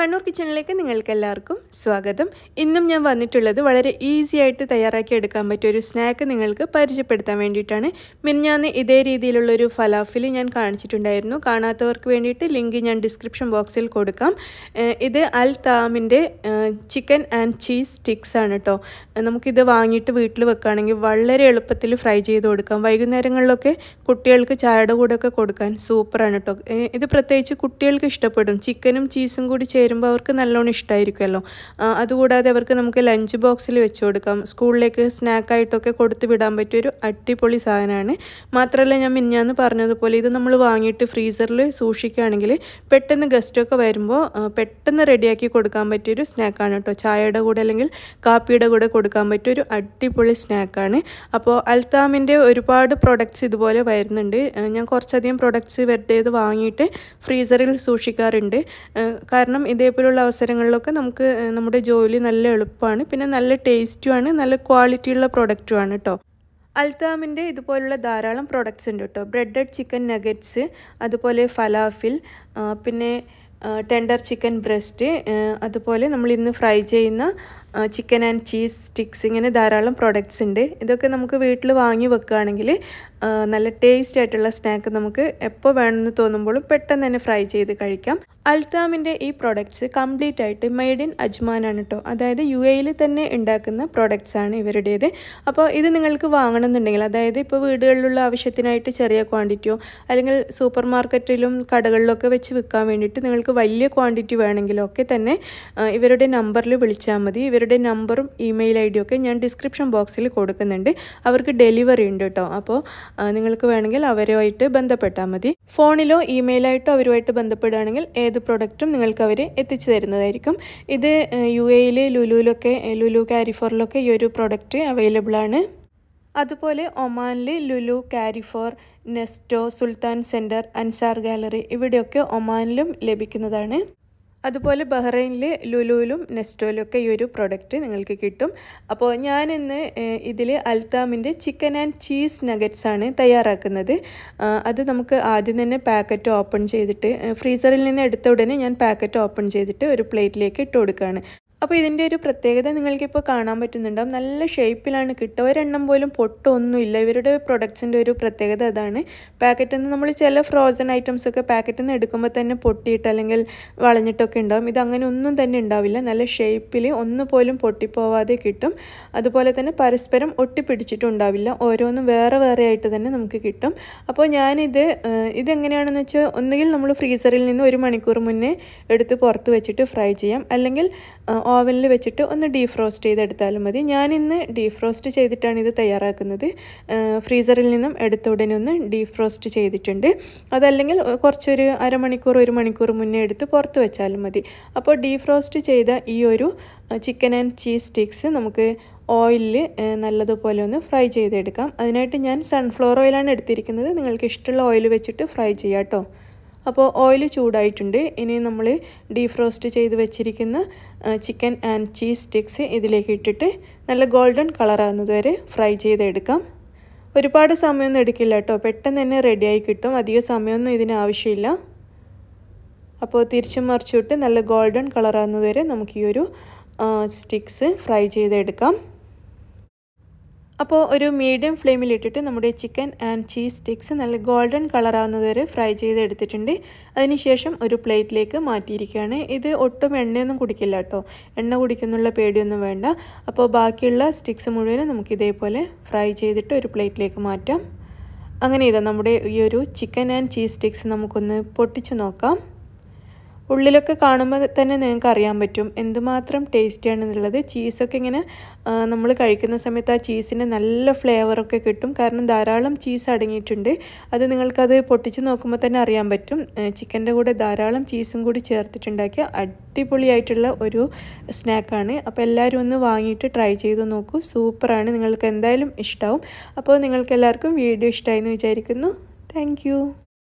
കണ്ണൂർ കിച്ചണിലേക്ക് നിങ്ങൾക്ക് എല്ലാവർക്കും സ്വാഗതം ഇന്നും ഞാൻ വന്നിട്ടുള്ളത് വളരെ ഈസി ആയിട്ട് തയ്യാറാക്കി എടുക്കാൻ പറ്റിയ ഒരു സ്നാക്ക് നിങ്ങൾക്ക് പരിചയപ്പെടുത്താൻ വേണ്ടിയിട്ടാണ് മിനിഞ്ഞാന്ന് ഇതേ രീതിയിലുള്ളൊരു ഫലാഫിൽ ഞാൻ കാണിച്ചിട്ടുണ്ടായിരുന്നു കാണാത്തവർക്ക് വേണ്ടിയിട്ട് ലിങ്ക് ഞാൻ ഡിസ്ക്രിപ്ഷൻ ബോക്സിൽ കൊടുക്കാം ഇത് അൽ താമിൻ്റെ ചിക്കൻ ആൻഡ് ചീസ് സ്റ്റിക്സ് ആണ് കേട്ടോ നമുക്കിത് വാങ്ങിയിട്ട് വീട്ടിൽ വെക്കുകയാണെങ്കിൽ വളരെ എളുപ്പത്തിൽ ഫ്രൈ ചെയ്ത് കൊടുക്കാം വൈകുന്നേരങ്ങളിലൊക്കെ കുട്ടികൾക്ക് ചായയുടെ കൂടെയൊക്കെ കൊടുക്കാൻ സൂപ്പറാണ് കേട്ടോ ഇത് പ്രത്യേകിച്ച് കുട്ടികൾക്ക് ഇഷ്ടപ്പെടും ചിക്കനും ചീസും കൂടി വരുമ്പോൾ അവർക്ക് നല്ലോണം ഇഷ്ടമായിരിക്കുമല്ലോ അതുകൂടാതെ അവർക്ക് നമുക്ക് ലഞ്ച് ബോക്സിൽ വെച്ച് കൊടുക്കാം സ്കൂളിലേക്ക് സ്നാക്കായിട്ടൊക്കെ കൊടുത്തു വിടാൻ പറ്റിയ ഒരു അടിപൊളി സാധനമാണ് മാത്രമല്ല ഞാൻ മിന്നാന്ന് പറഞ്ഞതുപോലെ ഇത് നമ്മൾ വാങ്ങിയിട്ട് ഫ്രീസറിൽ സൂക്ഷിക്കുകയാണെങ്കിൽ പെട്ടെന്ന് ഗസ്റ്റൊക്കെ വരുമ്പോൾ പെട്ടെന്ന് റെഡിയാക്കി കൊടുക്കാൻ പറ്റിയൊരു സ്നാക്കാണ് കേട്ടോ ചായയുടെ കൂടെ അല്ലെങ്കിൽ കാപ്പിയുടെ കൂടെ കൊടുക്കാൻ പറ്റിയൊരു അടിപൊളി സ്നാക്കാണ് അപ്പോൾ അൽത്താമിൻ്റെ ഒരുപാട് പ്രൊഡക്ട്സ് ഇതുപോലെ വരുന്നുണ്ട് ഞാൻ കുറച്ചധികം പ്രൊഡക്ട്സ് വരുടേത് വാങ്ങിയിട്ട് ഫ്രീസറിൽ സൂക്ഷിക്കാറുണ്ട് കാരണം ഇതേപോലുള്ള അവസരങ്ങളിലൊക്കെ നമുക്ക് നമ്മുടെ ജോലി നല്ല എളുപ്പമാണ് പിന്നെ നല്ല ടേസ്റ്റുമാണ് നല്ല ക്വാളിറ്റിയുള്ള പ്രൊഡക്റ്റുമാണ് കേട്ടോ അൽത്താമിൻ്റെ ഇതുപോലുള്ള ധാരാളം പ്രൊഡക്ട്സ് ഉണ്ട് കേട്ടോ ബ്രെഡഡ് ചിക്കൻ നഗറ്റ്സ് അതുപോലെ ഫലാഫിൽ പിന്നെ ടെൻഡർ ചിക്കൻ ബ്രസ്റ്റ് അതുപോലെ നമ്മൾ ഇന്ന് ഫ്രൈ ചെയ്യുന്ന ചിക്കൻ ആൻഡ് ചീസ് സ്റ്റിക്സ് ഇങ്ങനെ ധാരാളം പ്രോഡക്റ്റ്സ് ഉണ്ട് ഇതൊക്കെ നമുക്ക് വീട്ടിൽ വാങ്ങി വെക്കുകയാണെങ്കിൽ നല്ല ടേസ്റ്റ് ആയിട്ടുള്ള സ്നാക്ക് നമുക്ക് എപ്പോൾ വേണമെന്ന് തോന്നുമ്പോഴും പെട്ടെന്ന് തന്നെ ഫ്രൈ ചെയ്ത് കഴിക്കാം അൽത്താമിൻ്റെ ഈ പ്രോഡക്റ്റ്സ് കംപ്ലീറ്റ് ആയിട്ട് മെയ്ഡ് ഇൻ അജ്മാനാണ് കേട്ടോ അതായത് യു എയിൽ തന്നെ ഉണ്ടാക്കുന്ന പ്രോഡക്റ്റ്സ് ആണ് ഇവരുടേത് അപ്പോൾ ഇത് നിങ്ങൾക്ക് വാങ്ങണമെന്നുണ്ടെങ്കിൽ അതായത് ഇപ്പോൾ വീടുകളിലുള്ള ആവശ്യത്തിനായിട്ട് ചെറിയ ക്വാണ്ടിറ്റിയോ അല്ലെങ്കിൽ സൂപ്പർ മാർക്കറ്റിലും കടകളിലൊക്കെ വെച്ച് വിൽക്കാൻ വേണ്ടിയിട്ട് നിങ്ങൾക്ക് വലിയ ക്വാണ്ടിറ്റി വേണമെങ്കിലൊക്കെ തന്നെ ഇവരുടെ നമ്പറിൽ വിളിച്ചാൽ മതി ഇവർ ഇവരുടെ നമ്പറും ഇമെയിൽ ഐ ഡിയും ഒക്കെ ഞാൻ ഡിസ്ക്രിപ്ഷൻ ബോക്സിൽ കൊടുക്കുന്നുണ്ട് അവർക്ക് ഡെലിവറി ഉണ്ട് കേട്ടോ അപ്പോൾ നിങ്ങൾക്ക് വേണമെങ്കിൽ അവരുമായിട്ട് ബന്ധപ്പെട്ടാൽ മതി ഫോണിലോ ഇമെയിലായിട്ടോ അവരുമായിട്ട് ബന്ധപ്പെടുകയാണെങ്കിൽ ഏത് പ്രോഡക്റ്റും നിങ്ങൾക്ക് അവർ എത്തിച്ചു തരുന്നതായിരിക്കും ഇത് യു എയിൽ ലുലുവിലൊക്കെ ലുലു കാരിഫോറിലൊക്കെ ഈ ഒരു പ്രോഡക്റ്റ് അവൈലബിൾ ആണ് അതുപോലെ ഒമാനിൽ Lulu Carrefour Nesto Sultan Centre Ansar Gallery ഇവിടെയൊക്കെ ഒമാനിലും ലഭിക്കുന്നതാണ് അതുപോലെ ബഹ്റൈനിൽ ലുലുവിലും നെസ്റ്റോയിലും ഒക്കെ ഈ ഒരു പ്രൊഡക്റ്റ് നിങ്ങൾക്ക് കിട്ടും അപ്പോൾ ഞാനിന്ന് ഇതിൽ അൽത്താമിൻ്റെ ചിക്കൻ ആൻഡ് ചീസ് നഗറ്റ്സ് ആണ് തയ്യാറാക്കുന്നത് അത് നമുക്ക് ആദ്യം തന്നെ പാക്കറ്റ് ഓപ്പൺ ചെയ്തിട്ട് ഫ്രീസറിൽ നിന്ന് എടുത്ത ഉടനെ ഞാൻ പാക്കറ്റ് ഓപ്പൺ ചെയ്തിട്ട് ഒരു പ്ലേറ്റിലേക്ക് ഇട്ട് കൊടുക്കുകയാണ് അപ്പോൾ ഇതിൻ്റെ ഒരു പ്രത്യേകത നിങ്ങൾക്കിപ്പോൾ കാണാൻ പറ്റുന്നുണ്ടാവും നല്ല ഷേപ്പിലാണ് കിട്ടുക ഒരെണ്ണം പോലും പൊട്ടൊന്നുമില്ല ഇവരുടെ പ്രൊഡക്ട്സിൻ്റെ ഒരു പ്രത്യേകത അതാണ് പാക്കറ്റിൽ നിന്ന് നമ്മൾ ചില ഫ്രോസൺ ഐറ്റംസ് ഒക്കെ പാക്കറ്റിൽ നിന്ന് എടുക്കുമ്പോൾ തന്നെ പൊട്ടിയിട്ട് അല്ലെങ്കിൽ വളഞ്ഞിട്ടൊക്കെ ഉണ്ടാവും ഇതങ്ങനെ ഒന്നും തന്നെ ഉണ്ടാവില്ല നല്ല ഷേപ്പിൽ ഒന്ന് പോലും പൊട്ടിപ്പോവാതെ കിട്ടും അതുപോലെ തന്നെ പരസ്പരം ഒട്ടിപ്പിടിച്ചിട്ടുണ്ടാവില്ല ഓരോന്നും വേറെ വേറെ ആയിട്ട് തന്നെ നമുക്ക് കിട്ടും അപ്പോൾ ഞാനിത് ഇതെങ്ങനെയാണെന്ന് വെച്ചാൽ ഒന്നുകിൽ നമ്മൾ ഫ്രീസറിൽ നിന്ന് ഒരു മണിക്കൂർ മുന്നേ എടുത്ത് പുറത്ത് വെച്ചിട്ട് ഫ്രൈ ചെയ്യാം അല്ലെങ്കിൽ ഓവനിൽ വെച്ചിട്ട് ഒന്ന് ഡീഫ്രോസ്റ്റ് ചെയ്തെടുത്താലും മതി ഞാനിന്ന് ഡീഫ്രോസ്റ്റ് ചെയ്തിട്ടാണ് ഇത് തയ്യാറാക്കുന്നത് ഫ്രീസറിൽ നിന്നും എടുത്ത ഉടനെ ഒന്ന് ഡീഫ്രോസ്റ്റ് ചെയ്തിട്ടുണ്ട് അതല്ലെങ്കിൽ കുറച്ചൊരു അരമണിക്കൂർ ഒരു മണിക്കൂർ മുന്നേ എടുത്ത് പുറത്ത് വെച്ചാലും മതി അപ്പോൾ ഡീഫ്രോസ്റ്റ് ചെയ്ത ഈ ഒരു ചിക്കൻ ആൻഡ് ചീസ് സ്റ്റിക്സ് നമുക്ക് ഓയിലിൽ നല്ലതുപോലെ ഒന്ന് ഫ്രൈ ചെയ്തെടുക്കാം അതിനായിട്ട് ഞാൻ സൺഫ്ലവർ ഓയിലാണ് എടുത്തിരിക്കുന്നത് നിങ്ങൾക്ക് ഇഷ്ടമുള്ള ഓയിൽ വെച്ചിട്ട് ഫ്രൈ ചെയ്യാം കേട്ടോ അപ്പോൾ ഓയിൽ ചൂടായിട്ടുണ്ട് ഇനി നമ്മൾ ഡീഫ്രോസ്റ്റ് ചെയ്ത് വെച്ചിരിക്കുന്ന ചിക്കൻ ആൻഡ് ചീസ് സ്റ്റിക്സ് ഇതിലേക്ക് ഇട്ടിട്ട് നല്ല ഗോൾഡൻ കളറാകുന്നത് വരെ ഫ്രൈ ചെയ്തെടുക്കാം ഒരുപാട് സമയമൊന്നും എടുക്കില്ല കേട്ടോ പെട്ടെന്ന് തന്നെ റെഡിയായി കിട്ടും അധിക സമയമൊന്നും ഇതിന് ആവശ്യമില്ല അപ്പോൾ തിരിച്ചും മറിച്ചിട്ട് നല്ല ഗോൾഡൻ കളറാകുന്നത് വരെ നമുക്ക് ഈ ഒരു സ്റ്റിക്സ് ഫ്രൈ ചെയ്തെടുക്കാം അപ്പോൾ ഒരു മീഡിയം ഫ്ലെയിമിലിട്ടിട്ട് നമ്മുടെ ചിക്കൻ ആൻഡ് ചീസ് സ്റ്റിക്സ് നല്ല ഗോൾഡൻ കളറാവുന്നത് വരെ ഫ്രൈ ചെയ്തെടുത്തിട്ടുണ്ട് അതിനുശേഷം ഒരു പ്ലേറ്റിലേക്ക് മാറ്റിയിരിക്കുകയാണ് ഇത് ഒട്ടും എണ്ണയൊന്നും കുടിക്കില്ല കേട്ടോ എണ്ണ കുടിക്കുന്നുള്ള പേടിയൊന്നും വേണ്ട അപ്പോൾ ബാക്കിയുള്ള സ്റ്റിക്സ് മുഴുവനും നമുക്ക് ഇതേപോലെ ഫ്രൈ ചെയ്തിട്ട് ഒരു പ്ലേറ്റിലേക്ക് മാറ്റാം അങ്ങനെ ഇതാ നമ്മുടെ ഈ ഒരു ചിക്കൻ ആൻഡ് ചീസ് സ്റ്റിക്സ് നമുക്കൊന്ന് പൊട്ടിച്ച് നോക്കാം ഉള്ളിലൊക്കെ കാണുമ്പോൾ തന്നെ നിങ്ങൾക്ക് അറിയാൻ പറ്റും എന്തുമാത്രം ടേസ്റ്റിയാണെന്നുള്ളത് ചീസൊക്കെ ഇങ്ങനെ നമ്മൾ കഴിക്കുന്ന സമയത്ത് ആ ചീസിൻ്റെ നല്ല ഫ്ലേവറൊക്കെ കിട്ടും കാരണം ധാരാളം ചീസ് അടങ്ങിയിട്ടുണ്ട് അത് നിങ്ങൾക്കത് പൊട്ടിച്ച് നോക്കുമ്പോൾ തന്നെ അറിയാൻ പറ്റും ചിക്കൻ്റെ കൂടെ ധാരാളം ചീസും കൂടി ചേർത്തിട്ടുണ്ടാക്കിയ അടിപൊളിയായിട്ടുള്ള ഒരു സ്നാക്കാണ് അപ്പോൾ എല്ലാവരും ഒന്ന് വാങ്ങിയിട്ട് ട്രൈ ചെയ്ത് നോക്കൂ സൂപ്പറാണ് നിങ്ങൾക്ക് എന്തായാലും ഇഷ്ടമാവും അപ്പോൾ നിങ്ങൾക്ക് എല്ലാവർക്കും വീഡിയോ ഇഷ്ടമായി എന്ന് വിചാരിക്കുന്നു താങ്ക്